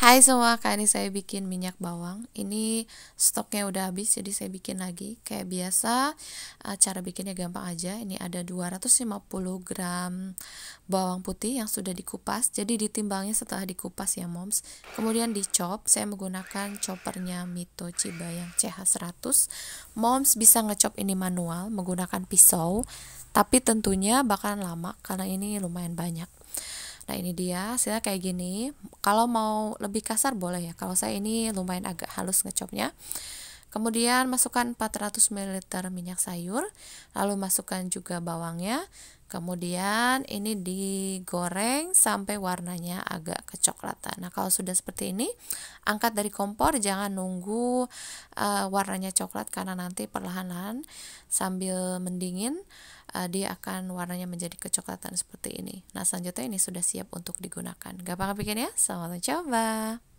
Hai semua, kali ini saya bikin minyak bawang. Ini stoknya udah habis, jadi saya bikin lagi. Kayak biasa, eh, cara bikinnya gampang aja. Ini ada 250 gram bawang putih yang sudah dikupas. Jadi ditimbangnya setelah dikupas ya, moms. Kemudian dicop. Saya menggunakan choppernya Mito Chiba yang CH100. Moms bisa ngecop ini manual menggunakan pisau. Tapi tentunya bakalan lama karena ini lumayan banyak. Nah ini dia hasilnya kayak gini. Kalau mau lebih kasar boleh ya. Kalau saya ini lumayan agak halus ngecopnya. Kemudian masukkan 400 ml minyak sayur, lalu masukkan juga bawangnya. Kemudian ini digoreng sampai warnanya agak kecoklatan. Nah, kalau sudah seperti ini, angkat dari kompor, jangan nunggu uh, warnanya coklat karena nanti perlahan-lahan sambil mendingin uh, dia akan warnanya menjadi kecoklatan seperti ini. Nah, selanjutnya ini sudah siap untuk digunakan. Gampang bikin ya? Selamat mencoba.